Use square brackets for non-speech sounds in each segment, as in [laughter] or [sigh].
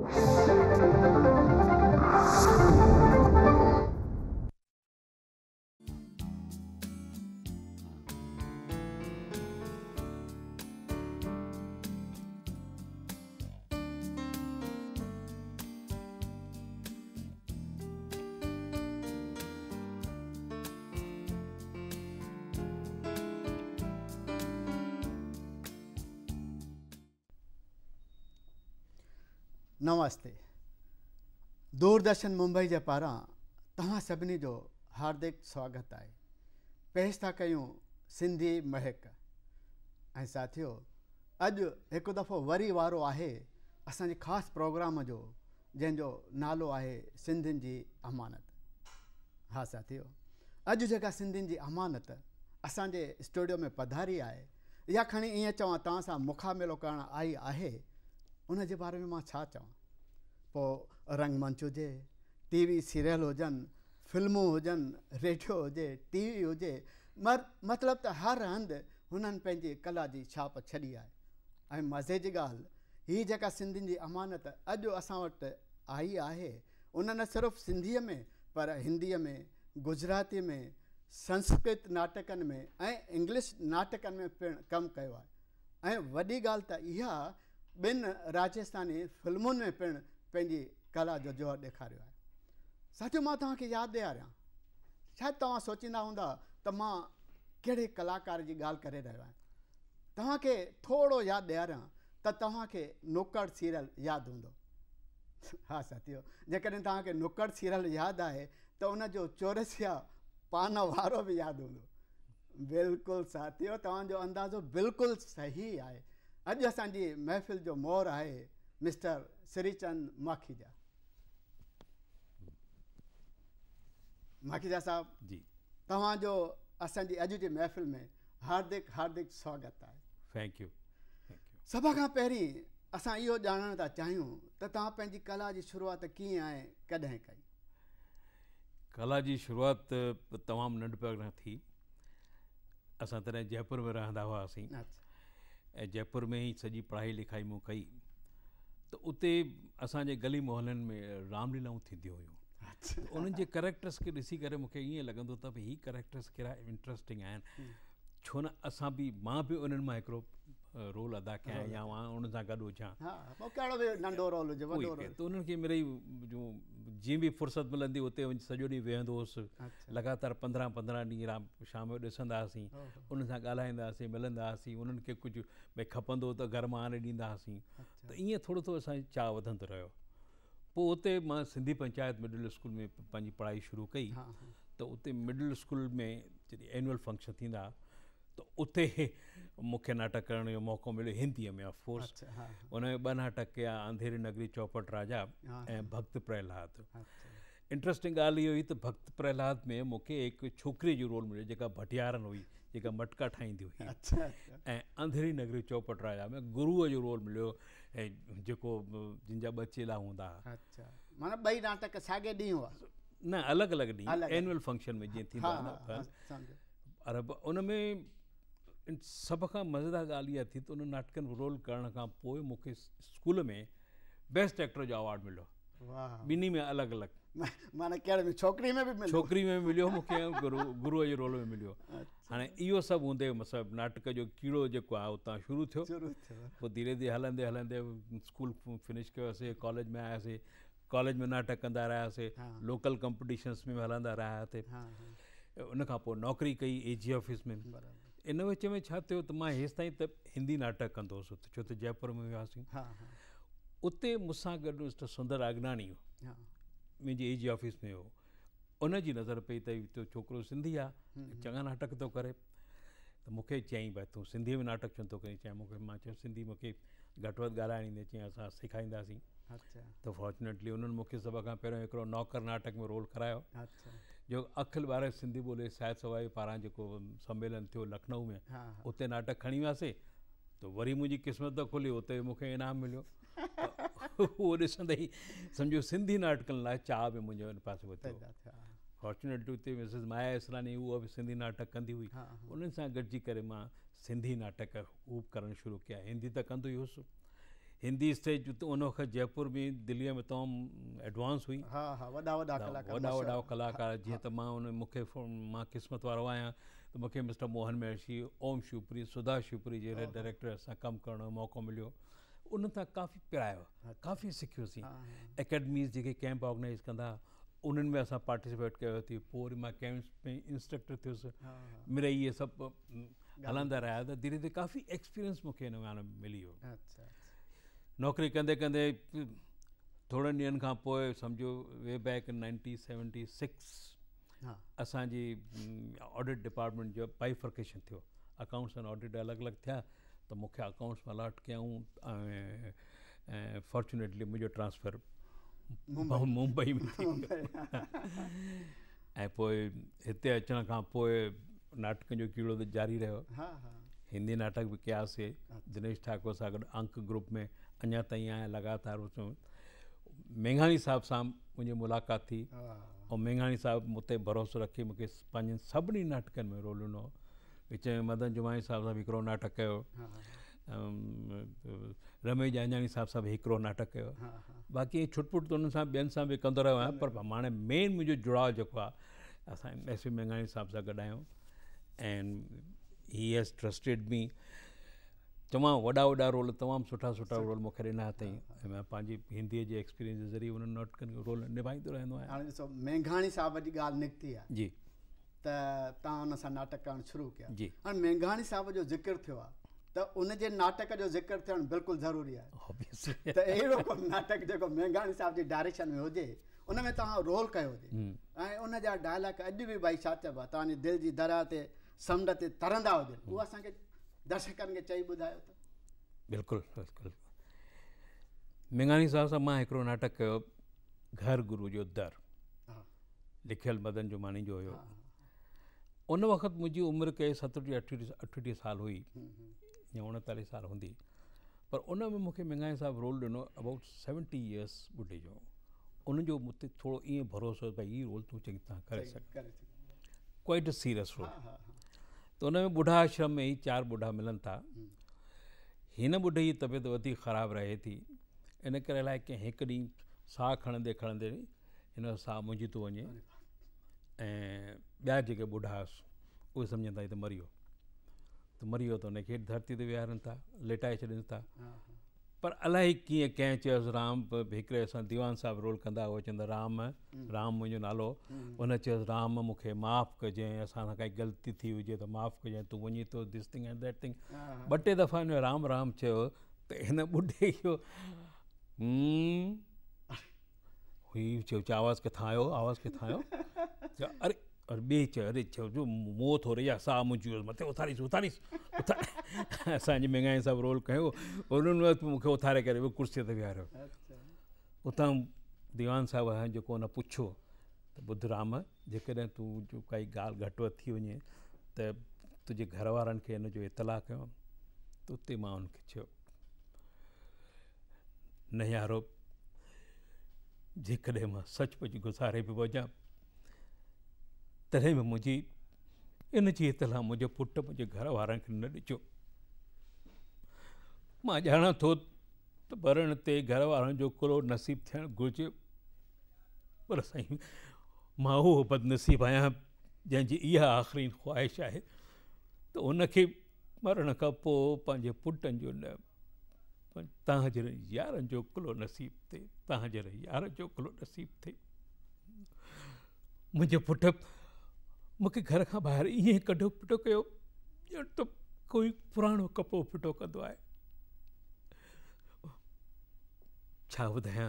Thank you. नमस्ते दूरदर्शन मुंबई के पारा तव्हां सभिनी जो हार्दिक स्वागत है पेश था क्यों सिंधी महक साथियों अज एक दफ़ो वरी वारो आहे अस खास प्रोग्राम जो जो नालो आहे सिंधियुनि जी अमानत हाँ साथियो अज जगह सिंधियुनि जी अमानत असाजे स्टूडियो में पधारी आए या खी इं चव तव्हां कर आई है उन बारे में चव પો રંગમંચો દે ટીવી સિરિયલ હોજન ફિલ્મ હોજન રેડિયો હોજે ટીવી હોજે મતલબ તા હર હંદ હન પેજે કલા દી છાપ છડી આય આ મજે જ ગાલ હી જગા સિંધી ની અમાનત અજો આસા વટ આઈ આહે ઉનન સરફ સિંધી મે પર હિન્દી મે ગુજરાતી મે સંસ્કૃત નાટકન મે એ ઇંગ્લિશ નાટકન મે પેણ કમ કૈવા એ વડી ગાલ તા યા બિન રાજસ્થાન એ ફિલ્મો મે પેણ पंहिंजी कला जो जोर देखार आहे साथियो मां तव्हांखे यादि ॾियारियां शायदि तव्हां सोचींदा हूंदा त मां कहिड़े कलाकार जी गाल करे रहियो आहियां तव्हांखे थोरो यादि ॾियारियां त नुकड़ सीरियल याद हों हाँ साथियो जेकॾहिं तव्हांखे नुकड़ सीरियल याद आए त उनजो चौरसिया पान वारो बि यादि हूंदो बिल्कुलु साथियो तव्हांजो अंदाज़ो बिल्कुल सही है अॼु असांजी महफ़िल जो मोर है मिस्टर श्रीचंद माखीजा माखीजा साहब जी तव्हांजो असांजी अॼु जी महफ़िल में हार्दिक हार्दिक स्वागत है थैंक यू सभ खां पहिरीं असां इहो ॼाणण था चाहियूं त तव्हां कला जी शुरूआति कीअं आहे कॾहिं कई कला की शुरुआत तमाम नंढप थी अस तॾहिं जयपुर में रहंदा हुआसीं अच्छा। ऐं जयपुर में ही सारी पढ़ाई लिखाई मूं कई त उते असांजे गली मुहलनि में रामलीलाऊं थींदियूं हुयूं अच्छा। उन्हनि जे करेक्टर्स खे ॾिसी करे मूंखे ईअं लॻंदो त भई हीअ करेक्टर्स कहिड़ा इंट्रस्टिंग आहिनि हम्म। छो न असां बि मां बि उन्हनि मां हिकिड़ो रोल अदा क्या या मां उन सां गॾु हुजां हा पोइ कहिड़ो रोल हुजे वॾो रोल त उन्हनि खे मिड़ई जो जी भी फ़ुर्सत मिलंदी उते वञी सॼो ॾींहुं अच्छा। लगातार पंद्रहं पंद्रहं ॾींहं शाम जो ॾिसंदा हुआसीं उन सां ॻाल्हाईंदा हुआसीं मिलंदा खपंदो त घर मां आणे ॾींदा हुआसीं अच्छा। त ईअं थोरो थोरो असांजी चाह वधंदो उते मां सिंधी पंचायत मिडिल स्कूल में पंहिंजी पढ़ाई शुरू कई तो उते मिडिल स्कूल में जॾहिं एनुअल फंक्शन थींदा त तो उते मूंखे नाटक करण जो मौक़ो मिलियो हिंदीअ में ऑफकोर्स अच्छा, में ॿ नाटक कया अंधेरी नगरी चौपट राजा हाँ, ऐं हाँ। भक्त प्रहलाद इंट्रस्टिंग ॻाल्हि इहो हुई त तो भक्त प्रहलाद में मूंखे हिकु छोकिरी जो रोल मिलियो जेका भटियारनि हुई जेका मटका ठाहींदी हुई ऐं अच्छा, अच्छा। अंधेरी नगरी चौपट राजा में गुरूअ जो रोल मिलियो ऐं जेको जिन जा ॿ चेला हूंदा अच्छा। माना ॿई नाटक साॻे ॾींहुं हुआ न अलॻि अलॻि ॾींहुं एनुअल फंक्शन में जीअं थींदा हुआ पर उन में सब तो का मज़ेदार गाल इहा थी त उन नाटकनि रोल करण खां पोइ मूंखे स्कूल में बेस्ट एक्टर जो अवार्ड मिलो बिन्नी में अलग अलग माना कहिड़े में छोकिरी में बि मिलियो छोकिरी में मिलियो मूंखे गुरू गुरूअ जे रोल में मिलो अच्छा। हाँ इहो सब हूंदे मतिलबु नाटक जो कीड़ो जेको आहे शुरू थियो पोइ धीरे धीरे हलंदे हलंदे स्कूल फिनिश कयोसीं कॉलेज में आयासीं कॉलेज में नाटक कंदा रहियासीं हाँ। लोकल कॉम्पिटिशन्स में हलंदा रहा हाँ, हाँ। उनखां पोइ नौकिरी कई एजी ऑफिस में इन विच में छा थियो त मां हेसि ताईं त हिंदी नाटक कंदो हुअसि छो त जयपुर में वियासीं उते मूंसां गॾु सुंदर अगनानी मुंहिंजी एजी ऑफ़िस में हो उनजी नज़र पई अथई तो छोकिरो सिंधी आहे चङा नाटक थो करे मूंखे चई भई तूं सिंधीअ में नाटक छो न थो मां चयो सिंधी मूंखे घटि वधि ॻाल्हाइण चई असां सेखारींदासीं त फॉर्चुनेटली उन्हनि मूंखे सभ खां पहिरियों हिकिड़ो नौकर नाटक में रोल करायो जो अखिल भारत सिंधी बोले साहित्य सभा पारा जो सम्मेलन थो लखनऊ में उते नाटक खड़ी वियासीं तो वरी मुझी क़िस्मत तो खुली उत मूंखे इनाम मिलियो [laughs] उहो ॾिसंदे ई सम्झो सिंधी नाटकनि लाइ चाह बि मुंहिंजो फॉर्चुनेटली हुते मिसिस माया इसरानी उहा बि सिंधी नाटक कंदी हुई उन्हनि सां गॾिजी करे सिंधी नाटक हू करणु शुरू किया हिंदी त कंदो ई हुउसि हिंदी स्टेज उन जयपुर में दिल्ली में तमाम एडवांस हुई हा कलाकार वॾा वॾा कलाकार जीअं क़िस्मत वारो आहियां त मूंखे मिस्टर मोहन महर्षि ओम शिवपुरी सुधा शिवपुरी जहिड़े डायरेक्टर से कम कर मौक़ो मिलो उन काफ़ी पिरायो अच्छा। काफ़ी सीखी एकेडमीज़ जी कैंप ऑर्गनइज कंदा उन्हनि में असां पार्टिसिपेट कयो कैंप्स में इंस्ट्रक्टर थियुसि मिड़ई ये सब हल्दा रहा त धीरे धीरे काफ़ी एक्सपीरियंस मूंखे में मिली हो अच्छा नौकरी कंदे कंदे थोरनि ॾींहंनि खां पोइ we back in nineteen seventy six असांजी ऑडिट डिपार्टमेंट जो बाइफर्केशन थो अकाउंट्स ऐं ऑडिट अलग अलग थे तो मुख्य अकाउंट्स में अलॉट क्यों फॉर्चुनेटली मुंहिंजो ट्रांसफर मुंबई में थी [laughs] ऐं पोइ अचण खां जो कीड़ो तो जारी रहियो हाँ, हाँ। हिंदी नाटक बि कयासीं अच्छा। दिनेश ठाकुर सा अंक ग्रुप में अञा ताईं आहियां लगातार उसूं मेंघाणी साहिब सां मुंहिंजी मुलाक़ात थी हाँ। और मेंघाणी साहब मूं ते भरोसो रखी मूंखे सभी सभिनी में रोल दिनों विच में मदन जुमानी साहब सां बि नाटक कयो हाँ, हाँ। रमेश जांजाणी साहब सां भी हिकिड़ो नाटक कर बाक़ी छुटपुट तो हुननि सां ॿियनि सां बि पर हाणे मेन मुझे जुड़ाव जो आहे असां एस पी मेंघाणी साहिब सां गॾु आहियूं ही हैज़ ट्रस्टेड मी तमामु वॾा वॾा रोल तमामु सुठा सुठा रोल मूंखे ॾिना अथई ऐं मां पंहिंजी हिंदीअ जे जे एक्सपीरियंस ज़रिए उन्हनि वटि रोल निभाईंदो रहंदो आहियां हाणे ॾिसो साहिब जी ॻाल्हि निकिती आहे जी त तव्हां हुन सां नाटक करणु शुरू कया जी हाणे मेंघाणी साहिब जो ज़िक्र थियो आहे त उनजे नाटक जो ज़िकर थियणु बिल्कुलु ज़रूरी आहे त अहिड़ो को नाटक जेको मेंघाणी साहिब जी डायरेक्शन में हुजे उन में तव्हां रोल कयो हुजे ऐं उनजा डायलॉग अॼु बि भई छा चइबो आहे तव्हांजी दिलि जी दरा ते समुंड तरंदा हो उहो असांखे चई ॿुधायो त तो। बिल्कुल बिल्कुलु मेंगानी साहब सा मां हिकिड़ो नाटक कयो घर गुरु जो दर लिखल मदन जो मानी जो हो उन वक्त मुझी उम्र के सतटी अठटी अठटी साल हुई हम्म, हम्म। या उणेतालीह साल होंगी पर उन में मुख्य मिंगानी साहब रोल दिनों अबाउट सेवेंटी इयर्स ॿुढे जो उनो मूं थोरो ईअं भरोसो ये रोल तू चंगी तरह कर सीरियस रोल तो उनमें बुढ़ा आश्रम में ही चार बुढ़ा मिलन था हिन ॿुढ जी तबियत वधीक ख़राबु रहे थी इन करे अलाए खणंदे खणंदे हिन जो मुंझी थो वञे ऐं ॿिया जेके ॿुढा हुअसि उहे सम्झनि था त मरी वियो त मरी वियो त हुनखे धरती ते विहारनि था लेटाए छॾनि था पर इलाही कीअं कंहिं चयोसि राम हिकिड़े असां दीवान साहिबु रोल कंदा हुआ चवंदा राम राम मुंहिंजो नालो हम्म। उन चयोसि राम मूंखे माफ़ु कजांइ असां सां काई ग़लती थी हुजे त माफ़ु कजांइ तूं वञी थो this thing and that thing ॿ टे दफ़ा हिन राम राम चयो त हिन ॿुढे इहो हम्म? हुई चयो आवाज़ु किथां आयो आवाज़ु किथां आयो अरे और बे अरे અરે जो જો हो रही सा સામ જુઓ મતે ઉતારીશ ઉતારીશ असांजे मेंगाई साहब रोल कयो उन्हनि उथारे करे उहो कुर्सीअ ते विहारियो अच्छा। दीवान साहब हाणे जेको हुन पुछियो तो ॿुध राम जेकॾहिं तू जो काई गाल घटि थी वञे तो तुझे घर वारनि खे जो इतलाह कयो यारो जेकॾहिं मां सचमुच गुज़ारे भी वञा तॾहिं बि मुंहिंजी इन जी इतलाह मुंहिंजो पुटु मुंहिंजे घर वारनि खे न ॾिजो मां ॼाणा थो त ते घर वारनि जो कुलो नसीब थियणु घुरिजे पर साईं मां उहो बदनसीब आहियां जंहिंजी इहा आख़िरी ख़्वाहिश आहे त उनखे मरण खां पोइ पंहिंजे पुटनि जो न तव्हां जहिड़े यारनि जो कुलो नसीब थिए तव्हां जहिड़े यार जो कुलो नसीब थिए मुंहिंजो पुटु मूंखे घर खां ॿाहिरि ईअं कढो फिटो कयो ॼण त तो कोई पुराणो कपड़ो फिटो कंदो आहे छा ॿुधायां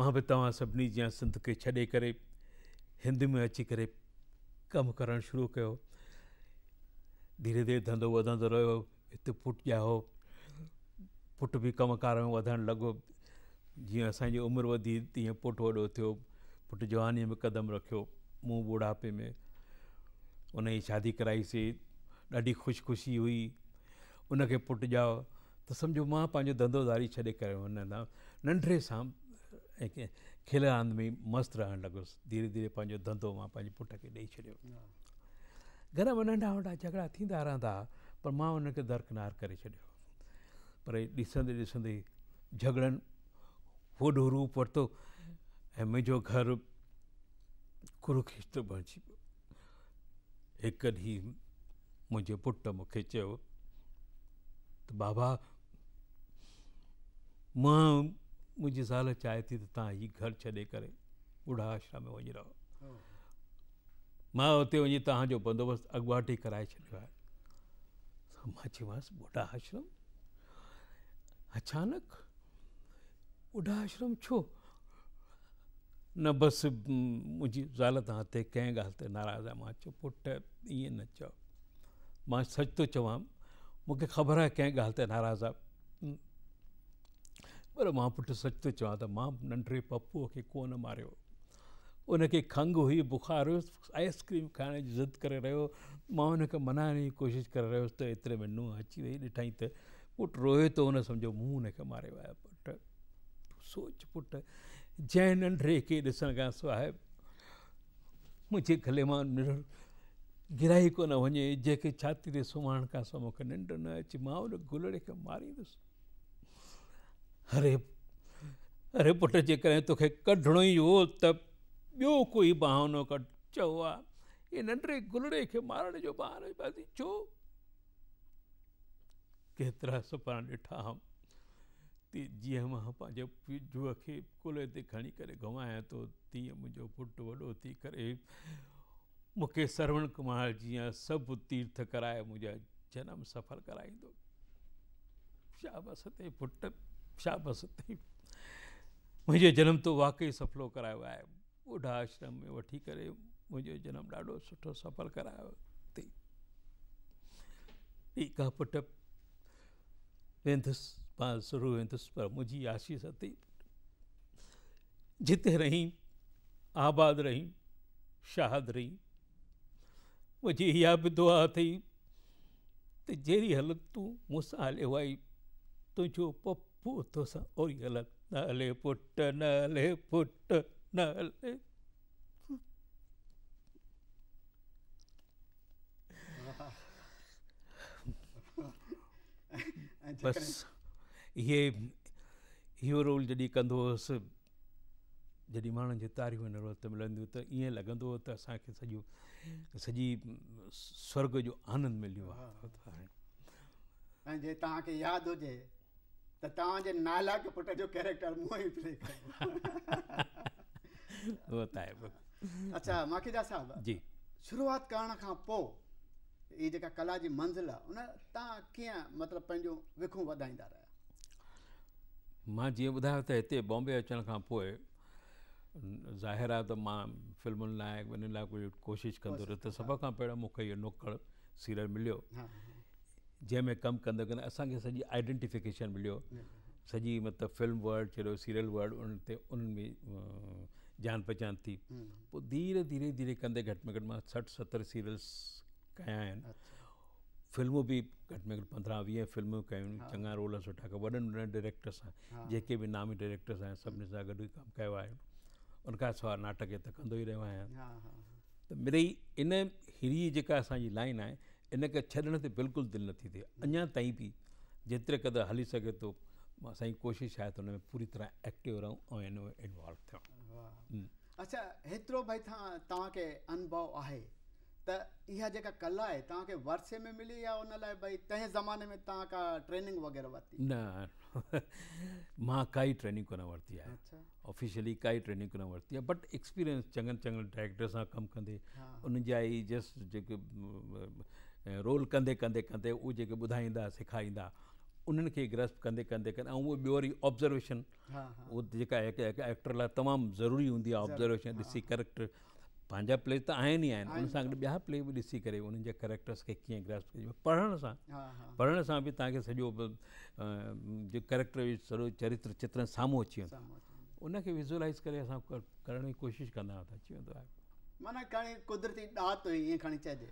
मां बि तव्हां सभिनी जीअं सिंध खे छॾे करे हिंद में अची करे कमु करणु शुरू कयो धीरे धीरे धंधो वधंदो रहियो हिते पुटु ॼाओ पुट बि कम में वधणु लॻो जीअं असांजी उमिरि वधी तीअं पुटु वॾो थियो पुटु जवानीअ में क़दम रखियो मूं ॿुढापे में उन जी शादी कराईसीं ॾाढी ख़ुशि ख़ुशी हुई उनखे पुटु ॼाओ त सम्झो मां पंहिंजो धंधो धारी छॾे करे वञि नंढिड़े सां ऐं कंहिं खेल रांदि में मस्तु रहणु लॻसि धीरे धीरे पंहिंजो धंधो मां पंहिंजे पुट खे ॾेई छॾियो घर में नंढा वॾा झगड़ा थींदा रहंदा पर मां हुनखे दरकिनार करे छॾियो पर ॾिसंदे ॾिसंदे झगड़नि वॾो रूप वरितो ऐं मुंहिंजो घरु कुरूख बणिजी वियो हिकु ॾींहुं मुंहिंजे पुटु मूंखे चयो तो बाबा मां मुंहिंजी ज़ाल चाहे थी त तो तव्हां हीउ घरु छॾे करे आश्रम में वही रहो मां हुते वञी तव्हांजो बंदोबस्तु अॻुवाटी कराए छॾियो तो आहे आश्रम अचानक ॿुढा आश्रम छो न बस मुझी ज़ाल तव्हां ते कंहिं ॻाल्हि नाराज़ है मां चयो पुट ईअं न चओ मां सच थो चवां मूंखे ख़बर आहे कंहिं ॻाल्हि नाराज़ है पर मां पुटु सच तो चवां त मां तो नंढे पप्पू खे कोन मारियो उनखे खंघि हुई बुखार हुयुसि आइस्क्रीम खाइण जी ज़िद कर रो मां हुनखे मनाइण जी कोशिशि करे रहियुसि एतरे तो में नूंहुं अची वही ॾिठई त पुटु रोए तो हुन सम्झो मूं हुनखे मारियो आहे सोच पुट जयनन रेके ॾिसण खां सवाइ मुंहिंजे गले मां निर गिराई कोन वञे जंहिंखे छाती ते सुम्हण खां सवाइ मूंखे निंड न अचे मां हुन गुलड़े खे मारींदुसि अरे अरे पुट जेकॾहिं तोखे कढिणो ई हो त ॿियो कोई बहानो कढ चओ आहे इहे नंढड़े गुलड़े खे मारण जो बहानो बाज़ी छो केतिरा सुपना ॾिठा हुअमि जी जीअं मां पंहिंजे पीजूअ खे कुल्हे ते खणी करे घुमायां थो तीअं मुंहिंजो पुटु थी कर मुख्य श्रवण कुमार जी सब तीर्थ कराए मुझे जन्म सफल कराई दो शाबस ते पुट शाबस ते मुझे जन्म तो वाक़ई सफलो करायो है बुढ़ा आश्रम में वही कर मुझे जन्म ढो सुठो सफल करायो ठीक ठीकु आहे पुटु वेंदुसि तो उस पर मुझी आशीष सती जित रही आबाद रही शहाद रही मुझे या भी दुआ थी तो जेरी हलक तू मूसा हले वाई तुझो पप्पू तो सा और हलक नाले पुट नाले पुट नाले बस अच्छा, इहे इहो रोल जॾहिं कंदो हुउसि जॾहिं माण्हुनि जी तारियूं न मिलंदियूं त ईअं लॻंदो हुओ त असांखे सॼो सॼी स्वर्ग जो आनंदु मिलियो आहे तव्हांखे यादि हुजे त तव्हांजे नाला पुट जो कैरेक्टर मूं अच्छा माखीदा जी शुरूआति करण खां पोइ हीअ जेका कला जी मंज़िल आहे उन तव्हां कीअं मतिलबु विखूं वधाईंदा मां जीअं ॿुधायो त हिते बॉम्बे अचण खां ज़ाहिर आहे त मां फिल्मुनि लाइ इन लाइ कुझु कोशिशि कंदो रहियो त सभ खां पहिरियों सीरियल मिलो जैमें कम कंदे कंदे असांखे सॼी आइडेंटिफिकेशन मिलियो हम्म, हम्म। सॼी मतिलबु फिल्म वर्ल्ड छॾियो सीरियल वर्ड उन ते जान पहचान थी हम्म, पोइ धीरे धीरे धीरे कंदे घट में घट मां सठि सीरियल्स कया आहिनि अच्छा। फिल्मों भी घट में घट पंद्रह वी फिल्मूं कयूं हा। चङा रोल सुटा कर वन वॾनि डायरेक्टर्स सां जेके भी नामी डायरेक्टर्स हैं सभी से गुड कमु कयो आहे उनका सवाइ नाटक ये तो कह ही रो आहियां हाँ, हाँ, हाँ। त मिड़ेई इन हीअ जेका असांजी लाइन है इनके छॾण से बिल्कुल दिल नी थे अजा ताईं भी जेतिरे क़दुरु हली सके तो मां कोशिश है तो त पूरी तरह एक्टिव रहूँ और हिन इन्वॉल्व थियूं अच्छा एतरो भाई तव्हांखे अनुभव है त इहा जेका कला आहे में मिली या उन लाइ भई ज़माने में तव्हां ट्रेनिंग वग़ैरह वरिती न [laughs] मां काई ट्रेनिंग कोन वरिती आहे अच्छा। ऑफिशियली काई ट्रेनिंग कोन वरिती आहे बट एक्सपीरियंस चङनि चङनि डायरेक्टर सां कमु कंदे उन जा जस्ट जेके रोल कंदे कंदे कंदे उहे जेके ॿुधाईंदा सेखारींदा उन्हनि खे ग्रस्प कंदे कंदे कंदे ऐं उहो वरी ऑब्ज़र्वेशन उहो जेका एक्टर लाइ तमामु ज़रूरी होंगी आहे ऑब्ज़र्वेशन ॾिसी करेक्टर पंहिंजा प्ले तो आहिनि ई आहिनि उन सां गॾु ॿिया प्ले भी ॾिसी करे उन्हनि जे करेक्टर्स खे कीअं ग्रास्प कजे पढ़ण सां पढ़ण सां बि तव्हांखे सॼो जो करेक्टर सॼो चरित्र चित्र साम्हूं अची वेंदो उनखे विज़ुअलाइज़ करे असां करण जी कोशिशि कंदा हुआ अची वेंदो आहे माना खणी कुदरती ॾात हुई ईअं खणी चइजे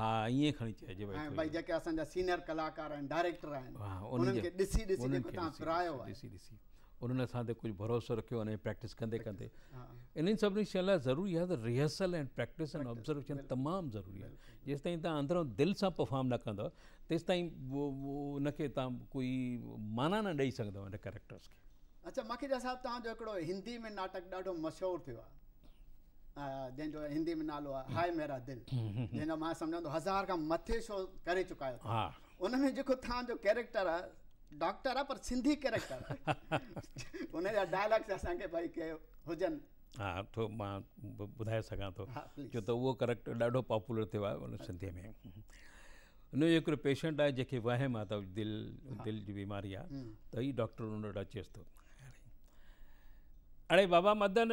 हा ईअं खणी चइजे भई भई जेके असांजा सीनियर कलाकार आहिनि डायरेक्टर आहिनि उन्हनि खे ॾिसी ॾिसी ॾिसी ॾिसी उन्होंने असा ते कुझु भरोसो रखो अने प्रैक्टिस कंदे कंदे इन सभी शयुनि ज़रूरी है rehearsal and practice and observation तमाम ज़रूरी है जिस तीन तुम अंदरां दिल से परफॉर्म न कंदव तेसिताईं वो तव्हां कोई माना न ॾेई सघंदव हिन कैरेक्टर्स खे अच्छा माखीजा साहब साहिबु हिंदी में नाटक ढो मशहूर थियो जो हिंदी में नालो हाय मेरा दिल [laughs] हम्म, हम्म, हम्म। जो मां हज़ार का मथे शो कर चुका आहियो उन में जेको कैरेक्टर आहे डॉक्टर आ पर सिंधी कैरेक्टर उन डायलॉग्स असांखे भई कयो हुजनि हा थो मां ॿुधाए सघां थो छो तो वो करेक्टर ॾाढो पॉपुलर थे आहे हुन सिंधीअ में हुनजो हिकिड़ो पेशेंट आहे जंहिंखे वह मा हाँ। हम्म। तो दिल दिल जी बीमारी आहे त ई डॉक्टर उन वटि अचेसि थो अड़े बाबा मदन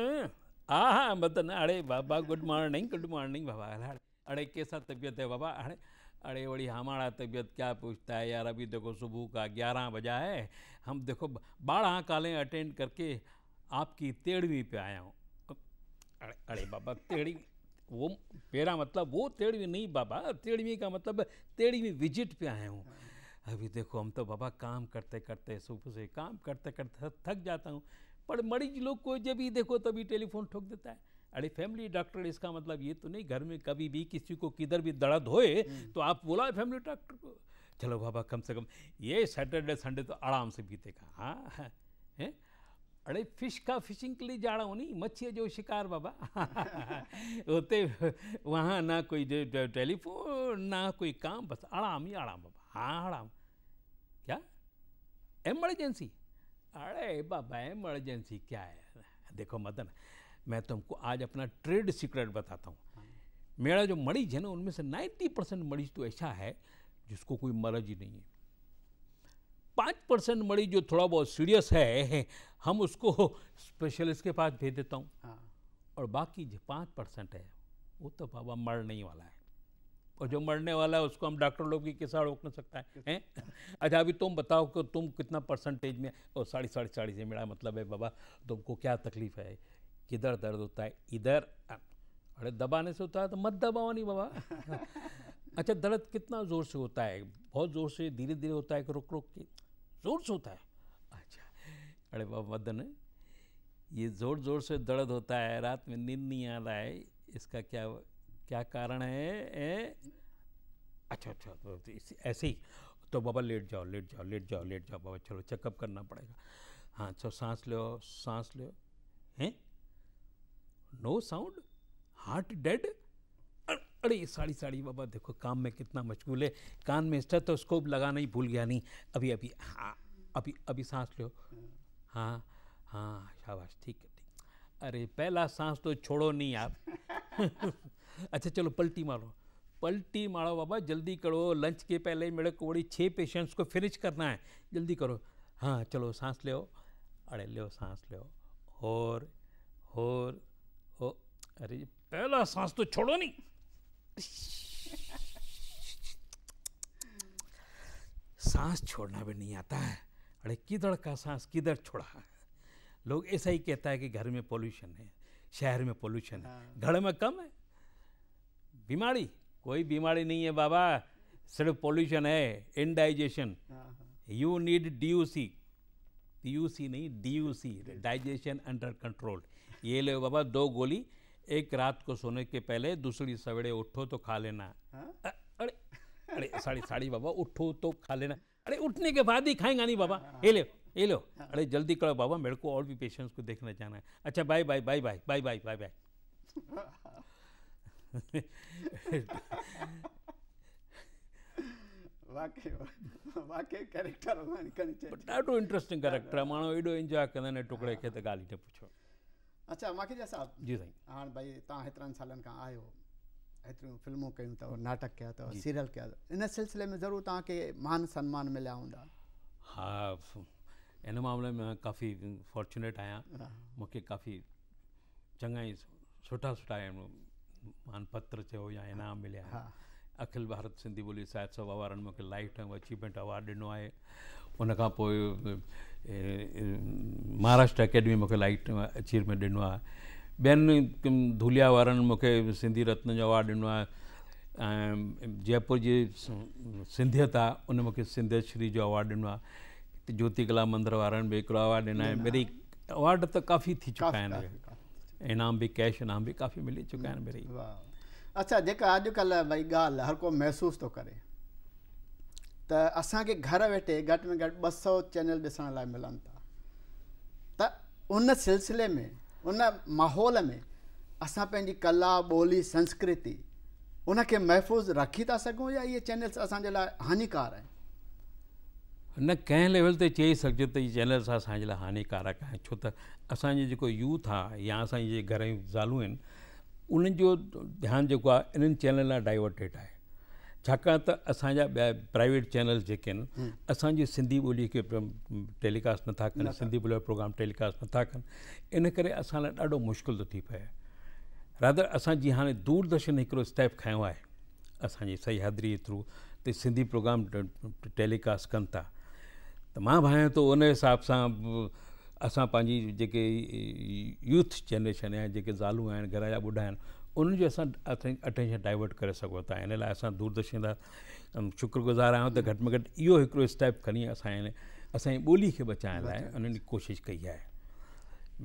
हाँ हाँ मदन अरे बाबा गुड मॉर्निंग गुड मॉर्निंग बाबा अरे कैसा तबियत है बाबा हाणे अरे बड़ी हमारा तबीयत क्या पूछता है यार अभी देखो सुबह का ग्यारह बजा है हम देखो बारह कालें अटेंड करके आपकी तेड़वी पे आया हूँ अरे अरे बाबा तेड़ी वो मेरा मतलब वो तेड़वी नहीं बाबा तेड़वी का मतलब तेड़वी विजिट पे आया हूँ अभी देखो हम तो बाबा काम करते करते सुबह से काम करते करते थक जाता हूँ पर मरीज लोग को जब ही देखो तभी टेलीफोन ठोक देता है अरे फैमिली डॉक्टर इसका मतलब ये तो नहीं घर में कभी भी किसी को किधर भी दर्द होए हम्म। तो आप बोला फैमिली डॉक्टर को चलो बाबा कम से कम ये सैटरडे संडे तो आराम से बीतेगा हाँ, हाँ अरे फिश का फिशिंग के लिए जा रहा हूँ नहीं मच्छी है जो शिकार बाबा [laughs] होते वहाँ ना कोई टेलीफोन ना कोई काम बस आराम ही आराम बाबा हाँ आराम क्या एमरजेंसी अरे बाबा एमरजेंसी क्या है देखो मदन मैं तुमको आज अपना ट्रेड सीक्रेट बताता हूँ मेरा जो मरीज है ना उनमें से 90 परसेंट मरीज तो ऐसा है जिसको कोई मरज ही नहीं है पाँच परसेंट मरीज जो थोड़ा बहुत सीरियस है हम उसको स्पेशलिस्ट के पास भेज देता हूँ हाँ। और बाकी जो पाँच परसेंट है वो तो बाबा मरने ही वाला है और जो मरने वाला है उसको हम डॉक्टर लोग की किसा रोक नहीं सकता है अच्छा अभी तुम बताओ कि तुम कितना परसेंटेज में और साढ़े साढ़े साढ़े से मेरा मतलब है बाबा तुमको क्या तकलीफ है किधर दर्द होता है इधर अरे दबाने से होता है तो मत दबाओ नहीं बाबा [laughs] अच्छा दर्द कितना ज़ोर से होता है बहुत ज़ोर से धीरे धीरे होता है कि रुक रुक के ज़ोर से होता है अच्छा अरे बाबा मदन ये ज़ोर ज़ोर से दर्द होता है रात में नींद नहीं आ रहा है इसका क्या क्या कारण है ए? अच्छा अच्छा तो ऐसे ही तो बाबा लेट जाओ लेट जाओ लेट जाओ लेट जाओ बाबा चलो चेकअप करना पड़ेगा हाँ चलो तो सांस लो सांस लो हैं नो साउंड हार्ट डेड अरे साड़ी साड़ी बाबा देखो काम में कितना मशगूल है कान में स्टेथोस्कोप तो लगाना ही भूल गया नहीं अभी अभी हाँ अभी अभी सांस लो हाँ हाँ शाबाश ठीक है ठीक अरे पहला सांस तो छोड़ो नहीं आप [laughs] अच्छा चलो पलटी मारो पलटी मारो बाबा जल्दी करो लंच के पहले मेरे को बड़ी छः पेशेंट्स को फिनिश करना है जल्दी करो हाँ चलो सांस लो अरे लो सांस लो और और अरे पहला सांस तो छोड़ो नहीं सांस छोड़ना भी नहीं आता है अरे किधर का सांस किधर छोड़ा है लोग ऐसा ही कहता है कि घर में पोल्यूशन है शहर में पोल्यूशन है हाँ। घर में कम है बीमारी कोई बीमारी नहीं है बाबा सिर्फ पोल्यूशन है indigestion you need do you see you see नहीं do you see digestion under control ये ले बाबा दो गोली एक रात को सोने के पहले दूसरी सवेरे उठो तो खा लेना हाँ? अ, अरे अरे साड़ी साड़ी बाबा उठो तो खा लेना अरे उठने के बाद ही खाएंगा नहीं बाबा हाँ। ये लो ये हाँ। लो अरे जल्दी करो बाबा मेरे को और भी पेशेंट्स को देखना जाना है अच्छा bye bye bye bye bye bye bye bye ॾाढो इंट्रस्टिंग कैरेक्टर आहे माण्हू एॾो इंजॉय कंदा आहिनि टुकड़े खे त ॻाल्हि ई न पुछो अच्छा मूंखे जा साहिबु जी साईं हाणे भई तव्हां हेतिरनि सालनि खां आहियो हेतिरियूं फिल्मूं कयूं तो नाटक कया अथव तो, सीरियल कया तो, इन सिलसिले में जरूर तक मान सम्मान मिलिया हूँ हाँ इन मामले में काफ़ी फॉर्चुनेट आहियां मूंखे काफ़ी चङा ई सुठा सुठा मानपत्र चयो या इनाम मिले आहिनि हाँ। अखिल भारत सिंधी बोली साहित्य सभा वारनि मूंखे लाइफ टाइम अचीवमेंट अवार्ड दिनों आहे उनखां महाराष्ट्र अकेडमी मुख्य लाइट अचीवमेंट ॾिनो आहे ॿियनि धुलिया वारनि सिंधी रत्न जो अवॉर्ड ॾिनो आहे ऐं जयपुर जी सिंधियत आहे उन मूंखे सिंधियत श्री जो अवॉर्ड दिनों ज्योति कला मंदिर वारनि बि हिकिड़ो अवॉर्ड ॾिना आहिनि मेरी अवॉर्ड तो काफ़ी थी चुका आहिनि इनाम भी कैश इनाम भी काफ़ी मिली चुका मेरी अच्छा जेका अजकल भाई ॻाल्हि हर को महसूसु थो करे त असांखे घर वेठे घटि में घटि ॿ सौ चैनल ॾिसण लाइ मिलनि था त उन सिलसिले में उन माहौल में असां पंहिंजी कला ॿोली संस्कृति उनखे महफ़ूज़ रखी था सघूं या इहे चैनल्स असांजे लाइ हानिकार आहिनि न कंहिं लेवल ते चई सघिजे त इहे चैनल्स असांजे लाइ हानिकारक आहिनि छो त असांजो जेको यूथ आहे या असांजे घर जूं ज़ालूं आहिनि उन्हनि जो ध्यानु जेको आहे इन्हनि लाइ डाइवर्टेड आहे छाकाणि त असांजा ॿिया प्राइवेट चैनल जेके आहिनि हम्म। असांजी सिंधी ॿोलीअ खे टेलीकास्ट नथा कनि सिंधी ॿोली प्रोग्राम टेलीकास्ट नथा कनि इन करे असां लाइ ॾाढो मुश्किल थो थी पए रादर असां जीअं हाणे दूरदर्शन हिकिड़ो स्टेप खयो आहे असांजी सही थ्रू ते सिंधी प्रोग्राम टेलीकास्ट कनि था त मां भायां थो उन हिसाब सां असां पंहिंजी जेके यूथ जनरेशन या जेके ज़ालूं आहिनि घर जा ॿुढा आहिनि उन्हनि जो असां अटेंशन डाइवर्ट करे सघूं था हिन लाइ असां दूरदर्शन जा शुक्रगुज़ार आहियूं त हम्म। घटि में घटि इहो हिकिड़ो स्टेप खणी असां हिन असांजी ॿोली खे बचाइण लाइ उन्हनि कोशिशि कई आहे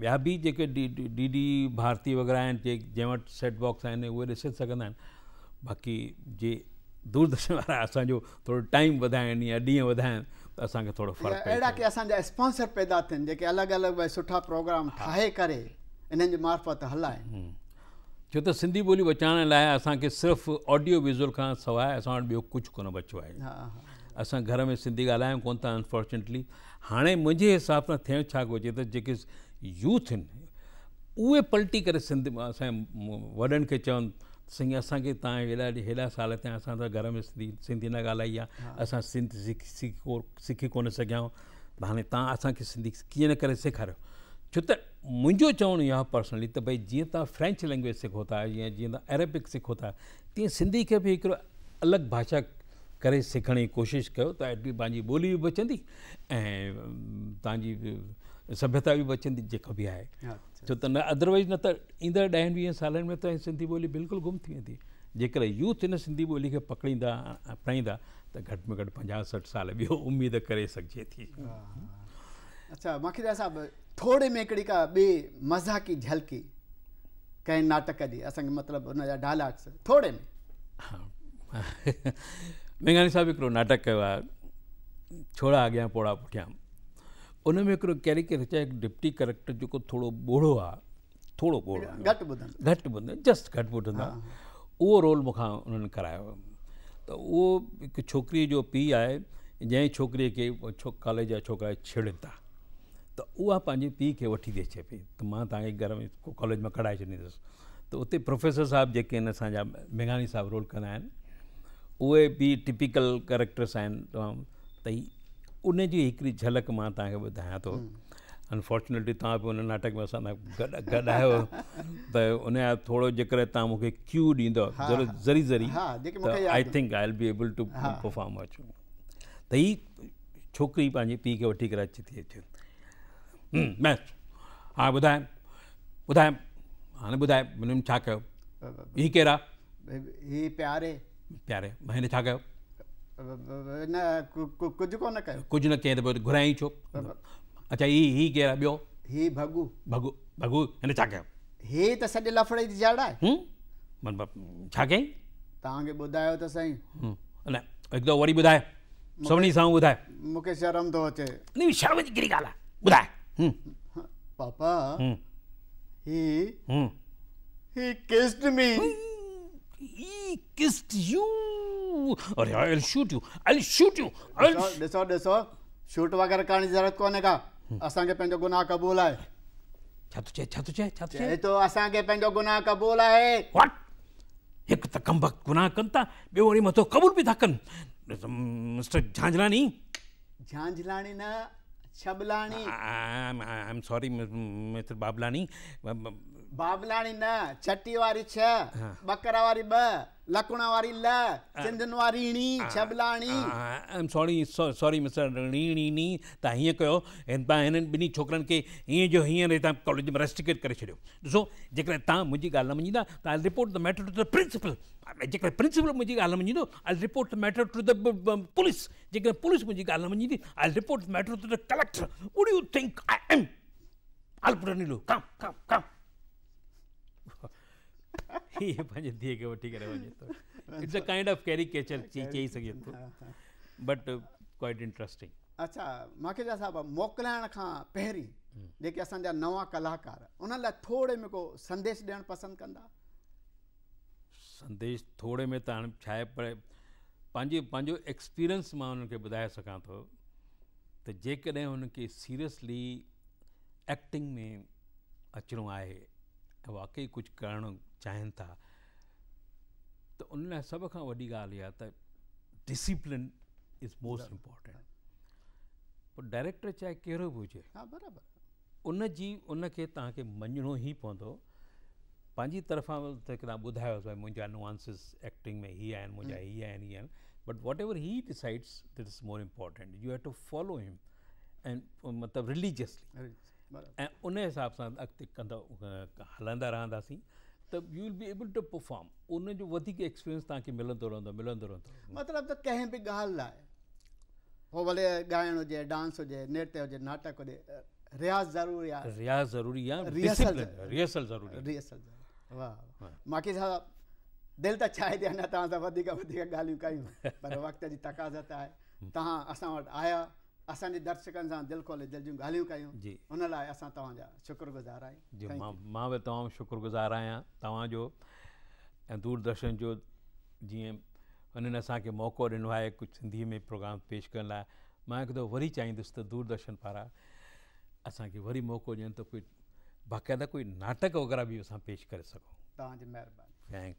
ॿिया बि J K D D D Bharati वग़ैरह आहिनि जे जंहिं वटि सेट बॉक्स आहिनि उहे ॾिसे सघंदा आहिनि बाक़ी जे दूरदर्शन वारा असांजो थोरो टाइम वधाइनि या ॾींहं वधाइनि त असांखे थोरो फ़र्क़ु अहिड़ा की असांजा स्पॉन्सर पैदा थियनि जेके अलॻि अलॻि भई सुठा प्रोग्राम ठाहे करे इन्हनि जे मार्फत हलाइनि हम्म। छो तो सिंधी बोली बचाने लाइ असांखे सिर्फ़ु ऑडियो विज़ुअल का सवाइ असां कुछ को बचो कोन अस घर में सिंधी ॻाल्हायूं कोन था अनफॉर्चुनेटली हाँ मुझे हिसाब से थे छा घुरिजे त यूथ आहिनि पलटी कर सिंधी असांजे वॾनि खे चवनि साईं असांखे तव्हां हेॾा साल थिया अस त घर में सिंधी सिंधी न ॻाल्हाई आहे असां सिंधी सिखी सिखी कोन सघिया हाणे तव्हां सिंधी कीअं न करे सेखारियो छो त मुंहिंजो चवण इहो पर्सनली तो भाई जीअं तव्हां फ्रेंच लैंग्वेज सीखो या जो तव्हां अरेबिक सीखो तीन सिंधी के भी एक अलग भाषा करे सिखण जी कोशिशि कयो त एटली बचंदी ऐं सभ्यता भी बचंदी जो भी है छो त न अदरवाइज़ न त ईंदड़ ॾहनि वीहनि सालनि में तो सिंधी बोली बिल्कुल गुम थी वेंदी जेकर यूथ इन सिंधी बोली के पकड़ींदा अपनाईंदा तो घट में घट पंजाहु सठ साल ॿियो उम्मीद करे सघिजे थी अच्छा माखीदार साहब थोड़े में हिकिड़ी का ॿिए मज़ाकी झलकी कंहिं नाटक जी असांखे मतिलबु हुन जा डायलॉग्स थोरे में हाँ। [laughs] मेघानी साहिबु हिकिड़ो नाटक कयो आहे छोड़ा अॻियां पोड़ा पुठियां उन में हिकिड़ो कैरेक्टर हिकु डिप्टी करेक्टर जेको थोरो ॿोड़ो आहे थोरो ॿोड़ो घटि ॿुधंदो घटि ॿुधंदो जस्ट घटि ॿुधंदा उहो रोल मूंखां उन्हनि करायो त उहो हिकु छोकिरी जो पीउ आहे जंहिं छोकिरीअ खे छो कॉलेज जा छोकिरा छेड़नि था तो वहाँ पी के वी थी अचे पी तो घर में कॉलेज में कढाए छीस तो उत प्रोफेसर साहब जो असा मेघानी साहब रोल कह आहिनि टिपिकल कैरेक्टर्स तमाम तमामु उन झलक मैं तक बुधा तो अनफॉर्चुनेटली तुम नाटक में असा गॾु गॾु आहियो त उन क्यू ॾींदव ज़री ज़री I think I will be able to perform अचूं तो हीअ छोकिरी पी के वी अचे थी अचे मैथ्स हा ॿुधाए ॿुधाए हाणे ॿुधाए हुन छा कयो हीउ कहिड़ा हीउ प्यारे प्यारे हिन छा कयो न कुझु कोन कयो कुझु न कयईं त पोइ घुराई छो अच्छा हीउ हीउ कहिड़ा ॿियो हीउ भॻू भॻू भॻू हिन छा कयो हीउ त सॼे लफड़े जी जड़ आहे छा कयईं तव्हांखे ॿुधायो त सही न हिकु दफ़ो वरी ॿुधाए सभिनी सां ॿुधाए मूंखे शर्म जी कहिड़ी ॻाल्हि आहे hmm. Papa, hmm. he hmm. he kissed me. Hmm. he kissed you. अरे हाँ, I'll shoot you. I'll shoot you. I'll ॾिसो ॾिसो शूट वग़ैरह करण जी ज़रूरत कोन्हे का हम्म। असांखे पंहिंजो गुनाह क़बूल आहे छा थो चए छा थो चए छा थो चए तो असांखे पंहिंजो गुनाह क़बूल आहे वॉट हिकु त कम वक़्तु गुनाह कनि था ॿियो वरी मथो क़बूल बि था कनि मिस्टर झांझलानी झांझलानी न Shablani I am sorry mister Bablani Bablani न छठी वारी छह हाँ। बकरा वारी ब लकुणा वारी ल सिंधियुनि हाँ। वारी ईणी हाँ। Chablani I am sorry sorry mister रीणी नी तव्हां हीअं कयो हिन तव्हां हिननि ॿिन्ही छोकिरनि खे हीअं जो हींअर तव्हां कॉलेज में रेस्टिकेट करे छॾियो ॾिसो जेकॾहिं तव्हां मुंहिंजी ॻाल्हि न मञींदा त report the matter to the principal जेकॾहिं प्रिंसिपल मुंहिंजी ॻाल्हि न मञींदो I report matter to the police जेकॾहिं पुलिस मुंहिंजी ॻाल्हि न मञींदी I report matter to the collector would you think I am I put come come come [laughs] पंहिंजी धीअ खे वठी करे वञे थो it's a kind of caricature but quite interesting अच्छा मूंखे छा साहिबु मोकिलाइण खां पहिरीं जेके असांजा नवां कलाकार उन्हनि लाइ थोरे में को संदेश ॾियणु पसंदि कंदा संदेश थोरे में त हाणे छा आहे पर पंहिंजो पंहिंजो एक्सपीरियंस मां ॿुधाए सघां थो त जेकॾहिं हुनखे सीरियसली एक्टिंग में अचिणो आहे वाकई कुझु करणु चाहिनि था त उन लाइ सभ खां वॾी ॻाल्हि इहा त डिसिप्लिन इज़ मोस्ट इम्पोर्टेंट पोइ डायरेक्टर चाहे कहिड़ो बि हुजे उन जी उनखे तव्हांखे मञिणो ई पवंदो पंहिंजी तरफ़ां त तव्हां ॿुधायो भई मुंहिंजा नुआंसिस एक्टिंग में हीअ आहिनि मुंहिंजा हम्म। हीअ आहिनि हीअ आहिनि but whatever he decides that is more important you have to follow him and मतिलबु रिलीजियसली ऐं उन हिसाब सां कंहिं बि ॻाल्हि लाइ आहे पोइ भले ॻाइण हुजे डांस हुजे नृत्य हुजे नाटक हुजे मां दिलि त छा आहे तव्हां सां वधीक वधीक ॻाल्हियूं कयूं पर वक़्त जी तकाज़त आहे तव्हां असां वटि आया असांजे दर्शकनि सां दिलि खोले दिलि जूं ॻाल्हियूं जी हुन शुक्रगुज़ार मां मां बि शुक्रगुज़ार आहियां तव्हांजो दूरदर्शन जो जीअं हुननि असांखे मौक़ो ॾिनो है कुछ सिंधी में प्रोग्राम पेश कर लाइ मां हिकु दफ़ो वरी चाहींदुसि त दूरदर्शन पारां असांखे वरी मौक़ो ॾियनि त कोई बाक़ाइदा कोई नाटक वग़ैरह भी असां पेश कर सघूं थैंक यू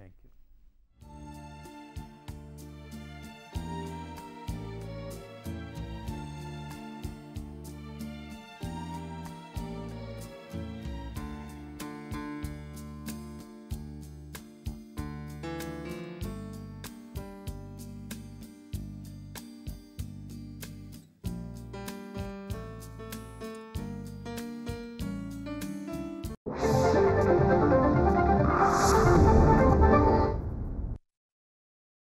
थैंक यू